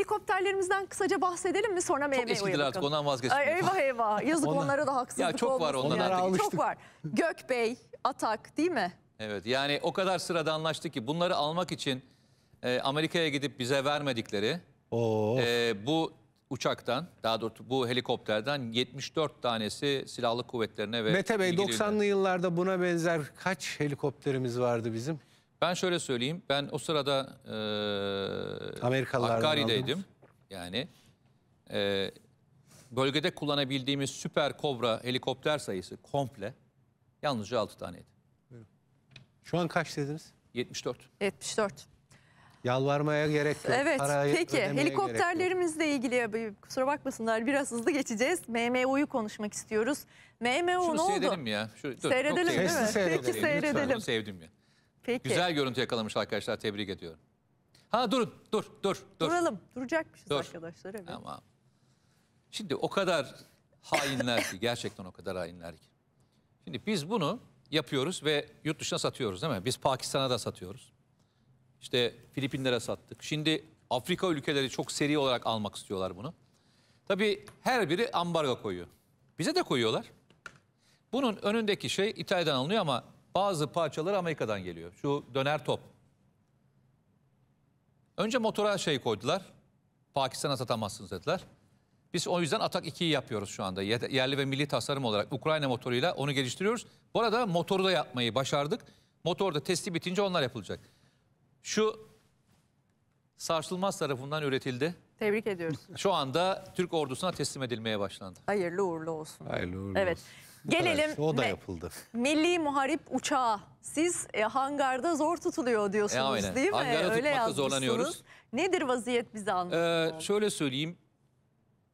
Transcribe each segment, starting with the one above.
helikopterlerimizden kısaca bahsedelim mi sonra meyveye Çok eskidiler artık ondan vazgeçtim. eyvah eyvah yazık Ona- onlara da haksızlık Ya çok var onlar. ondan Onlara Çok alıştık. var. Gökbey, Atak değil mi? Evet yani o kadar sırada anlaştık ki bunları almak için e, Amerika'ya gidip bize vermedikleri e, bu uçaktan daha doğrusu bu helikopterden 74 tanesi silahlı kuvvetlerine ve Mete Bey 90'lı yıllarda buna benzer kaç helikopterimiz vardı bizim? Ben şöyle söyleyeyim. Ben o sırada e, Amerikalılardan Hakkari'deydim. Yani e, bölgede kullanabildiğimiz süper kobra helikopter sayısı komple yalnızca 6 taneydi. Şu an kaç dediniz? 74. 74. Yalvarmaya gerek yok. Evet Parayı peki helikopterlerimizle ilgili kusura bakmasınlar biraz hızlı geçeceğiz. MMO'yu konuşmak istiyoruz. MMO Şunu ne oldu? seyredelim ya. Şu, dur, seyredelim değil mi? Seyredelim. Peki seyredelim. Lütfen, sevdim ya. Peki. Güzel görüntü yakalamış arkadaşlar tebrik ediyorum. Ha durun, dur, dur, dur. Duralım. Duracakmışız Dur. arkadaşlar. Evet. tamam şimdi o kadar hainler ki, gerçekten o kadar hainler ki. Şimdi biz bunu yapıyoruz ve yurt dışına satıyoruz değil mi? Biz Pakistan'a da satıyoruz. İşte Filipinlere sattık. Şimdi Afrika ülkeleri çok seri olarak almak istiyorlar bunu. Tabii her biri ambargo koyuyor. Bize de koyuyorlar. Bunun önündeki şey İtalya'dan alınıyor ama bazı parçaları Amerika'dan geliyor. Şu döner top Önce motora şey koydular. Pakistan'a satamazsınız dediler. Biz o yüzden Atak 2'yi yapıyoruz şu anda. Yerli ve milli tasarım olarak Ukrayna motoruyla onu geliştiriyoruz. Bu arada motoru da yapmayı başardık. Motor da testi bitince onlar yapılacak. Şu sarsılmaz tarafından üretildi. Tebrik ediyoruz. Şu anda Türk ordusuna teslim edilmeye başlandı. Hayırlı uğurlu olsun. Hayırlı uğurlu evet. olsun. Gelelim. Şey, o da yapıldı. Milli Muharip Uçağı siz e, hangarda zor tutuluyor diyorsunuz e, aynen. değil mi? Hangarda Öyle tutmakta zorlanıyoruz. Nedir vaziyet bize anlatın. Ee, şöyle söyleyeyim.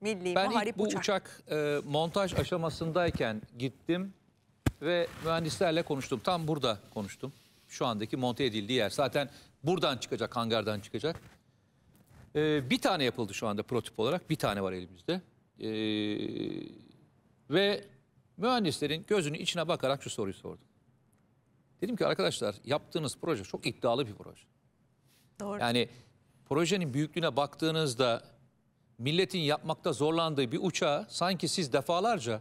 Milli ben ilk bu uçak, uçak e, montaj aşamasındayken gittim ve mühendislerle konuştum. Tam burada konuştum. Şu andaki monte edildiği yer. Zaten buradan çıkacak, hangardan çıkacak. Ee, bir tane yapıldı şu anda prototip olarak. Bir tane var elimizde. Ee, ve mühendislerin gözünün içine bakarak şu soruyu sordum. Dedim ki arkadaşlar yaptığınız proje çok iddialı bir proje. Doğru. Yani projenin büyüklüğüne baktığınızda milletin yapmakta zorlandığı bir uçağı sanki siz defalarca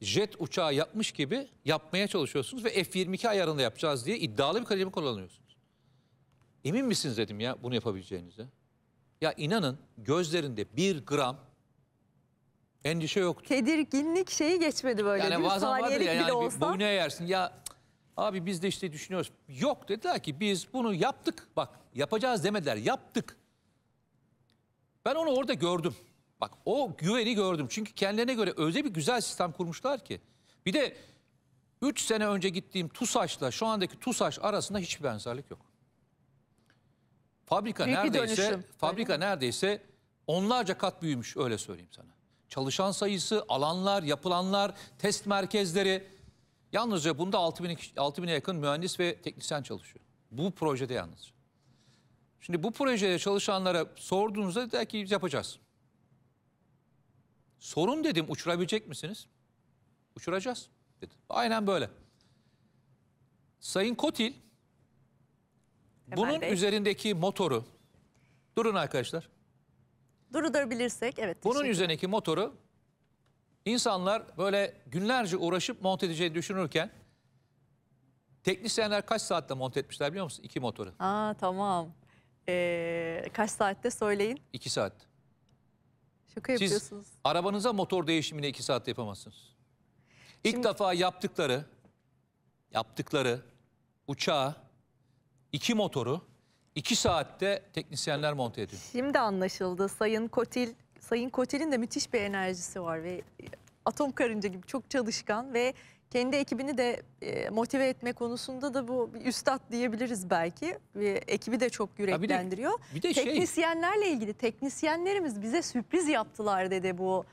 jet uçağı yapmış gibi yapmaya çalışıyorsunuz ve F-22 ayarında yapacağız diye iddialı bir kalemi kullanıyorsunuz. Emin misiniz dedim ya bunu yapabileceğinize. Ya inanın gözlerinde bir gram endişe yoktu. Tedirginlik şeyi geçmedi böyle. Yani bazen vardır ya yani olsa... boyun eğersin ya Abi biz de işte düşünüyoruz. Yok dediler ki biz bunu yaptık. Bak yapacağız demediler. Yaptık. Ben onu orada gördüm. Bak o güveni gördüm. Çünkü kendilerine göre öyle bir güzel sistem kurmuşlar ki. Bir de 3 sene önce gittiğim TUSAŞ'la şu andaki TUSAŞ arasında hiçbir benzerlik yok. Fabrika Büyük neredeyse fabrika neredeyse onlarca kat büyümüş öyle söyleyeyim sana. Çalışan sayısı, alanlar, yapılanlar, test merkezleri Yalnızca bunda 6000'e yakın mühendis ve teknisyen çalışıyor. Bu projede yalnızca. Şimdi bu projede çalışanlara sorduğunuzda der ki yapacağız. Sorun dedim uçurabilecek misiniz? Uçuracağız dedi. Aynen böyle. Sayın Kotil bunun Bey. üzerindeki motoru durun arkadaşlar. Durabilirsek evet. Bunun üzerindeki motoru İnsanlar böyle günlerce uğraşıp monte edeceği düşünürken teknisyenler kaç saatte monte etmişler biliyor musun? İki motoru. Aa tamam. Ee, kaç saatte söyleyin? İki saat. Şaka Siz yapıyorsunuz. arabanıza motor değişimini iki saatte yapamazsınız. İlk Şimdi... defa yaptıkları, yaptıkları uçağı, iki motoru iki saatte teknisyenler monte ediyor. Şimdi anlaşıldı. Sayın Kotil Sayın Kotel'in de müthiş bir enerjisi var ve e, atom karınca gibi çok çalışkan ve kendi ekibini de e, motive etme konusunda da bu bir üstad diyebiliriz belki. E, ekibi de çok yüreklendiriyor. bir de, bir şey- de Teknisyenlerle şey, ilgili teknisyenlerimiz bize sürpriz yaptılar dedi bu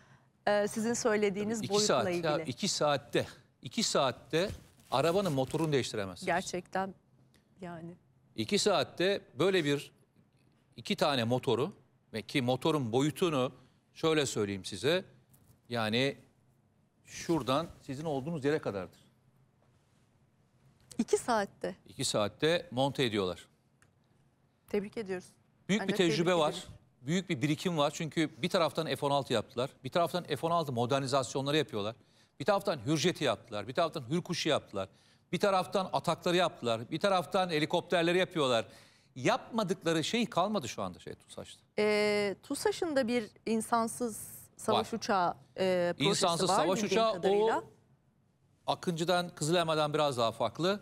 e, sizin söylediğiniz iki boyutla saat, ilgili. Ya, iki saatte, iki saatte arabanın motorunu değiştiremezsiniz. Gerçekten yani. İki saatte böyle bir iki tane motoru ve ki motorun boyutunu şöyle söyleyeyim size. Yani şuradan sizin olduğunuz yere kadardır. İki saatte. İki saatte monte ediyorlar. Tebrik ediyoruz. Büyük Ancak bir tecrübe var. Ederiz. Büyük bir birikim var. Çünkü bir taraftan F-16 yaptılar. Bir taraftan F-16 modernizasyonları yapıyorlar. Bir taraftan Hürjet'i yaptılar. Bir taraftan Hürkuş'u yaptılar. Bir taraftan atakları yaptılar. Bir taraftan helikopterleri yapıyorlar yapmadıkları şey kalmadı şu anda şey TUSAŞ'ta. E, TUSAŞ'ın da bir insansız savaş var. uçağı e, projesi insansız var. savaş uçağı kadarıyla. o Akıncı'dan Kızılelma'dan biraz daha farklı.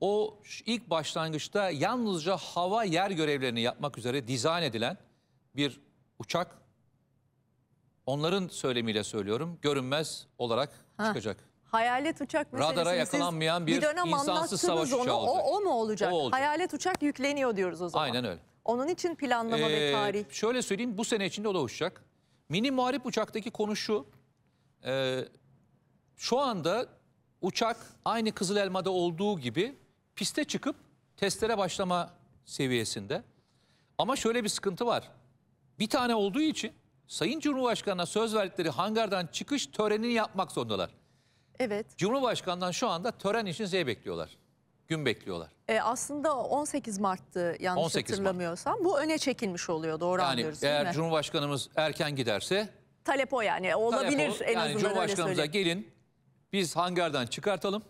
O ilk başlangıçta yalnızca hava yer görevlerini yapmak üzere dizayn edilen bir uçak. Onların söylemiyle söylüyorum görünmez olarak ha. çıkacak. Hayalet uçak meselesini Radara yakalanmayan bir dönem insansız savaş savaşçı onu. olacak. O, o mu olacak? O olacak. Hayalet uçak yükleniyor diyoruz o zaman. Aynen öyle. Onun için planlama ve ee, tarih. Şöyle söyleyeyim bu sene içinde o da uçacak. Mini muharip uçaktaki konu şu. ee, şu anda uçak aynı Kızıl Elma'da olduğu gibi piste çıkıp testlere başlama seviyesinde. Ama şöyle bir sıkıntı var. Bir tane olduğu için Sayın Cumhurbaşkanı'na söz verdikleri hangardan çıkış törenini yapmak zorundalar. Evet. Cumhurbaşkanından şu anda tören için Z bekliyorlar. Gün bekliyorlar. E, aslında 18 Mart'tı yanlış 18 Mart. hatırlamıyorsam. Bu öne çekilmiş oluyor doğru yani, anlıyoruz değil eğer mi? Cumhurbaşkanımız erken giderse... Talep o yani olabilir talep o, en yani azından Cumhurbaşkanımıza gelin biz hangardan çıkartalım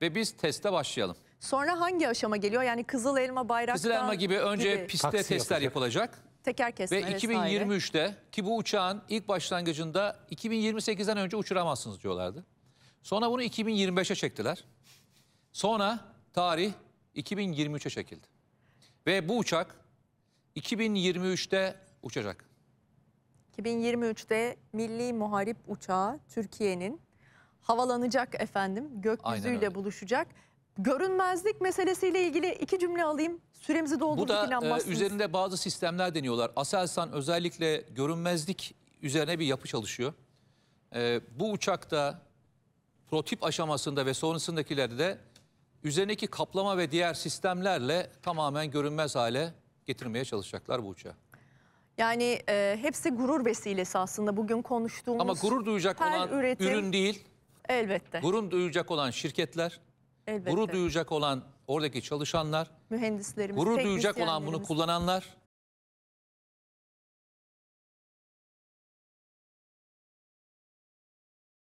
ve biz teste başlayalım. Sonra hangi aşama geliyor? Yani Kızıl Elma Bayraktar Kızıl Elma gibi önce gibi. pistte Taksi testler yapılacak. yapılacak. Teker kesme Ve vesaire. ki bu uçağın ilk başlangıcında 2028'den önce uçuramazsınız diyorlardı. Sonra bunu 2025'e çektiler. Sonra tarih 2023'e çekildi. Ve bu uçak 2023'te uçacak. 2023'te Milli Muharip Uçağı Türkiye'nin havalanacak efendim gökyüzüyle buluşacak. Görünmezlik meselesiyle ilgili iki cümle alayım. Süremizi doldurduk Bu da e, üzerinde bazı sistemler deniyorlar. Aselsan özellikle görünmezlik üzerine bir yapı çalışıyor. E, bu uçakta prototip aşamasında ve sonrasındakilerde de üzerindeki kaplama ve diğer sistemlerle tamamen görünmez hale getirmeye çalışacaklar bu uçağı. Yani e, hepsi gurur vesilesi aslında bugün konuştuğumuz. Ama gurur duyacak her olan üretim, ürün değil. Elbette. Gurur duyacak olan şirketler, elbette. gurur duyacak olan oradaki çalışanlar, mühendislerimiz, gurur duyacak olan bunu kullananlar,